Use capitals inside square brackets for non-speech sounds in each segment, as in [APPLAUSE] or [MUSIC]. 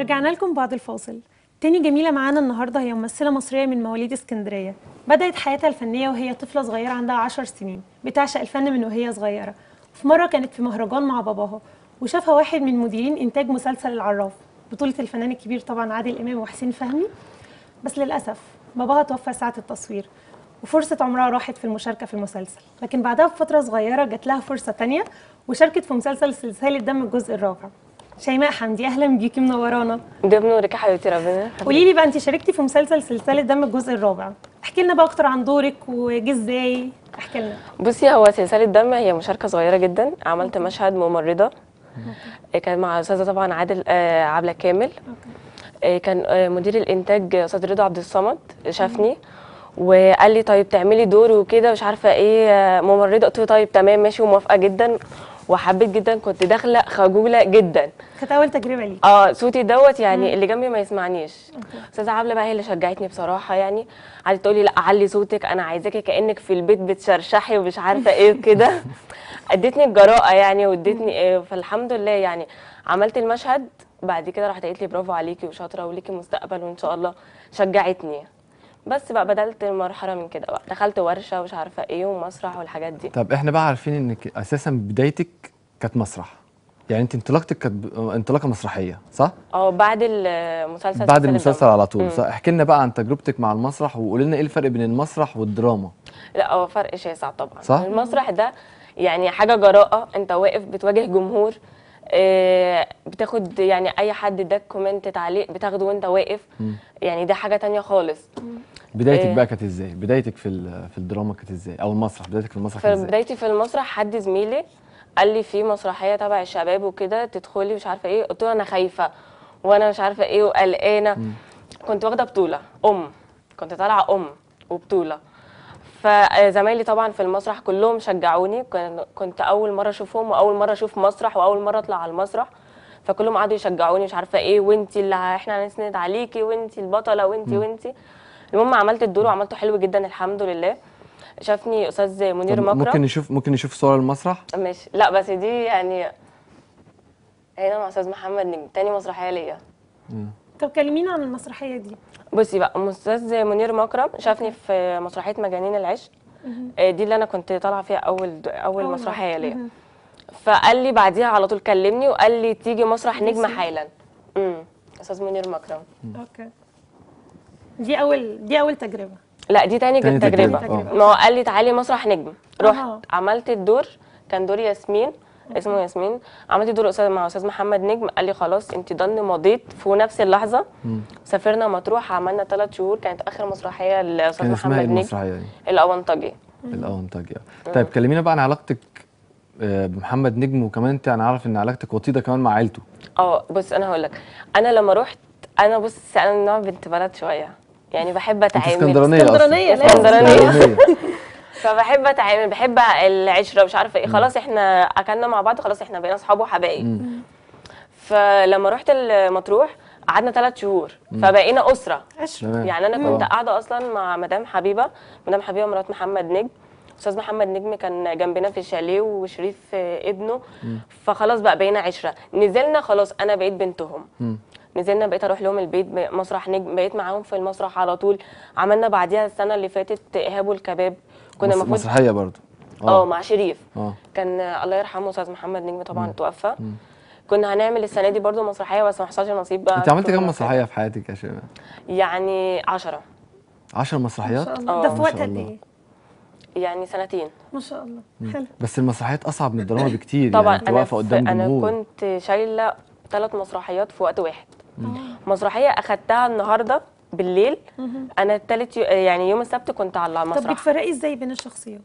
رجعنا لكم بعد الفاصل تاني جميلة معانا النهاردة هي ممثلة مصرية من مواليد اسكندرية بدأت حياتها الفنية وهي طفلة صغيرة عندها 10 سنين بتعشق الفن من وهي صغيرة في مرة كانت في مهرجان مع باباها وشافها واحد من مديرين إنتاج مسلسل العراف بطولة الفنان الكبير طبعا عادل إمام وحسين فهمي بس للأسف باباها توفى ساعة التصوير وفرصة عمرها راحت في المشاركة في المسلسل لكن بعدها بفترة صغيرة جات لها فرصة تانية وشاركت في مسلسل سلسلة دم الجزء الرابع شيماء حمدي اهلا بيكي منورانا ده بنورك يا حبيبتي ربنا قولي لي بقى انت شاركتي في مسلسل سلسله دم الجزء الرابع احكي لنا بقى اكتر عن دورك وجه ازاي احكي لنا بصي هو سلسله دم هي مشاركه صغيره جدا عملت مشهد ممرضه كان مع استاذه طبعا عادل آه عبله كامل آه كان آه مدير الانتاج استاذ رضا عبد الصمد شافني وقال لي طيب تعملي دور وكده مش عارفه ايه آه، ممرضه قلت له طيب تمام ماشي وموافقه جدا وحبيت جدا كنت داخله خجوله جدا كانت اول تجربه لي اه صوتي دوت يعني مم. اللي جنبي ما يسمعنيش استاذه عبله بقى هي اللي شجعتني بصراحه يعني قعدت تقولي لا علي صوتك انا عايزاكي كانك في البيت بتشرشحي ومش عارفه ايه كده [LAUGHS] ادتني الجراءه يعني وادتني إيه فالحمد لله يعني عملت المشهد بعد كده راحت قالت لي برافو عليكي وشاطره وليكي مستقبل وان شاء الله شجعتني بس بقى بدلت المرحله من كده بقى دخلت ورشه ومش عارفه ايه ومسرح والحاجات دي طب احنا بقى عارفين انك اساسا بدايتك كانت مسرح يعني انت انطلاقتك كانت انطلاقه مسرحيه صح اه بعد المسلسل بعد المسلسل على طول صح احكي لنا بقى عن تجربتك مع المسرح وقولي لنا ايه الفرق بين المسرح والدراما لا هو فرق شاسع طبعا صح؟ المسرح ده يعني حاجه جراءه انت واقف بتواجه جمهور آه، بتاخد يعني اي حد اداك كومنت تعليق بتاخده وانت واقف يعني ده حاجه تانية خالص بدايتك آه، بقى كانت ازاي بدايتك في في الدراما كانت ازاي او المسرح بدايتك في المسرح ازاي بدايتي في المسرح حد زميلي قال لي في مسرحيه تبع الشباب وكده تدخلي مش عارفه ايه قلت له انا خايفه وانا مش عارفه ايه وقلقانه كنت واخده بطوله ام كنت طالعه ام وبطوله فزمايلي طبعا في المسرح كلهم شجعوني كنت اول مره اشوفهم واول مره اشوف مسرح واول مره اطلع على المسرح فكلهم قعدوا يشجعوني مش عارفه ايه وانت اللي احنا هنسند عليكي وانت البطله وانت وانت المهم عملت الدور وعملته حلو جدا الحمد لله شافني استاذ منير مكرم ممكن نشوف ممكن نشوف صوره المسرح ماشي لا بس دي يعني هنا مع استاذ محمد نجم تاني مسرحيه ليا طب كلمينا عن المسرحيه دي بصي بقى استاذ منير مكرم شافني في مسرحيه مجانين العشق آه، دي اللي انا كنت طالعه فيها اول اول مسرحيه ليا فقال لي بعديها على طول كلمني وقال لي تيجي مسرح نجمه إيه؟ حالا امم استاذ منير مكرم اوكي دي اول دي اول تجربه لا دي تاني, تاني تجربه, ما هو قال لي تعالي مسرح نجم رحت أوه. عملت الدور كان دور ياسمين اسمه ياسمين عملت دور استاذ مع استاذ محمد نجم قال لي خلاص انت ضن مضيت في نفس اللحظه مم. سافرنا مطروح عملنا ثلاث شهور كانت اخر مسرحيه لاستاذ محمد إيه نجم الاونطجي الاونطجي طيب كلمينا بقى عن علاقتك آه، بمحمد نجم وكمان انت انا عارف ان علاقتك وطيده كمان مع عيلته اه بص انا هقول لك انا لما رحت انا بص انا نوع بنت بلد شويه يعني بحب اتعامل اسكندرانيه اسكندرانيه اسكندرانيه [LAUGHS] فبحب اتعامل بحب العشره مش عارفه ايه خلاص احنا اكلنا مع بعض خلاص احنا بقينا اصحاب وحبايب فلما رحت المطروح قعدنا ثلاث شهور فبقينا اسره عشرة. يعني انا كنت آه. قاعده اصلا مع مدام حبيبه مدام حبيبه مرات محمد نجم استاذ محمد نجم كان جنبنا في الشاليه وشريف ابنه فخلاص بقى بقينا عشره نزلنا خلاص انا بقيت بنتهم نزلنا بقيت اروح لهم البيت مسرح نجم بقيت معاهم في المسرح على طول عملنا بعديها السنه اللي فاتت ايهاب والكباب كنا المفروض مسرحيه برضه آه،, اه مع شريف أوه. كان الله يرحمه استاذ محمد نجم طبعا توفى كنا هنعمل السنه دي برضو مسرحيه بس ما حصلش نصيب بقى انت عملت كام مسرحيه في حياتك يا شباب يعني 10 10 مسرحيات آه. ده في وقت قد ايه يعني سنتين ما شاء الله حلو بس المسرحيات اصعب من الدراما [LAUGHS] بكتير يعني. طبعا يعني انا قدام انا كنت شايله ثلاث مسرحيات في وقت واحد مم. مسرحيه اخدتها النهارده بالليل انا الثالث يعني يوم السبت كنت على المسرح طب بتفرقي ازاي بين الشخصيات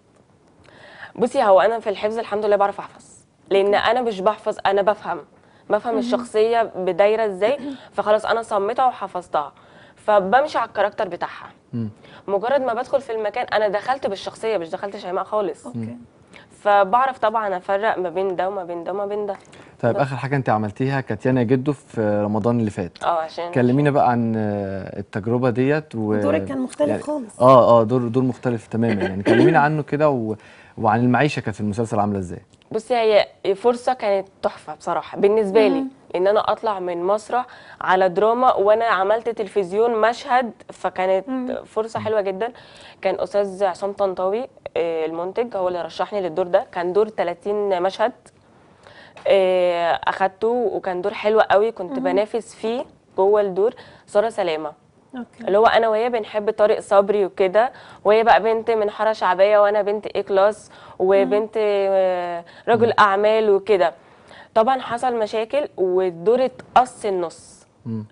بصي هو انا في الحفظ الحمد لله بعرف احفظ لان انا مش بحفظ انا بفهم بفهم الشخصيه بدايره ازاي [CLEARS THROAT] فخلاص انا صمتها وحفظتها فبمشي على الكاركتر بتاعها مجرد ما بدخل في المكان انا دخلت بالشخصيه مش دخلت شيماء خالص أوكي. فبعرف طبعا افرق ما بين ده وما بين ده وما بين ده طيب اخر حاجه انت عملتيها كانت يانا جدو في رمضان اللي فات اه عشان كلمينا بقى عن التجربه ديت و... دورك كان مختلف يعني... خالص اه اه دور دور مختلف تماما يعني كلمينا عنه كده و... وعن المعيشه كانت في المسلسل عامله ازاي بصي هي فرصه كانت تحفه بصراحه بالنسبه لي ان انا اطلع من مسرح على دراما وانا عملت تلفزيون مشهد فكانت فرصه حلوه جدا كان استاذ عصام طنطاوي آه، المنتج هو اللي رشحني للدور ده كان دور 30 مشهد آه، اخدته وكان دور حلو قوي كنت بنافس فيه جوه الدور ساره سلامه أوكي. اللي هو انا وهي بنحب طارق صبري وكده وهي بقى بنت من حاره شعبيه وانا بنت اي كلاس وبنت آه، رجل اعمال وكده طبعا حصل مشاكل والدور اتقص النص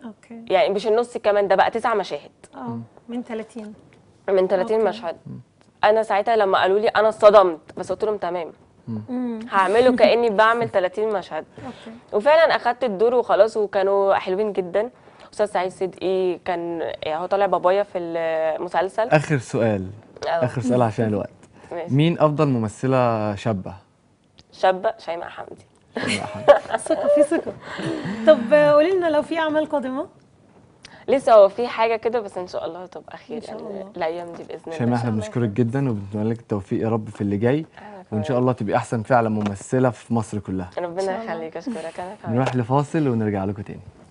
اوكي يعني مش النص كمان ده بقى تسع مشاهد اه من 30 من 30 مشهد انا ساعتها لما قالوا لي انا اتصدمت بس قلت لهم تمام هعمله كاني بعمل 30 مشهد وفعلا اخدت الدور وخلاص وكانوا حلوين جدا استاذ سعيد صدقي كان هو طالع بابايا في المسلسل اخر سؤال أوه. اخر سؤال عشان الوقت ماشي. مين افضل ممثله شابه شابه شيماء حمدي [LAUGHS] [LAUGHS] ثقه في ثقه طب قولي لنا لو في اعمال قادمه لسه هو في حاجه كده بس ان شاء الله تبقى خير يعني الايام دي باذن الله شيماء احنا بنشكرك جدا وبنتمنى لك التوفيق يا رب في اللي جاي طيب، وان شاء الله تبقي احسن فعلا ممثله في مصر كلها ربنا يخليك اشكرك انا كمان نروح لفاصل ونرجع لكم تاني